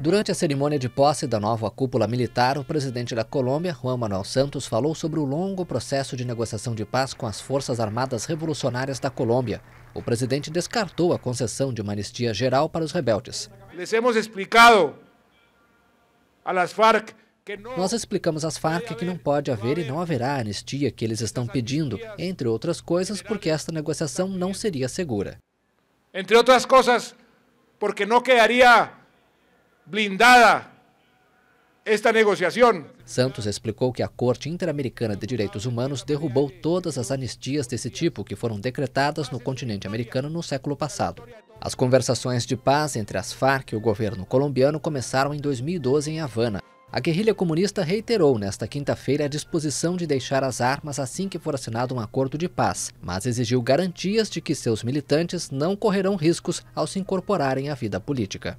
Durante a cerimônia de posse da nova cúpula militar, o presidente da Colômbia, Juan Manuel Santos, falou sobre o longo processo de negociação de paz com as Forças Armadas Revolucionárias da Colômbia. O presidente descartou a concessão de uma anistia geral para os rebeldes. Les hemos explicado a las FARC nós explicamos às Farc que não pode haver e não haverá anistia que eles estão pedindo, entre outras coisas, porque esta negociação não seria segura. Entre outras coisas, porque no quedaría blindada esta negociação. Santos explicou que a Corte Interamericana de Direitos Humanos derrubou todas as anistias desse tipo que foram decretadas no continente americano no século passado. As conversações de paz entre as Farc e o governo colombiano começaram em 2012 em Havana. A guerrilha comunista reiterou nesta quinta-feira a disposição de deixar as armas assim que for assinado um acordo de paz, mas exigiu garantias de que seus militantes não correrão riscos ao se incorporarem à vida política.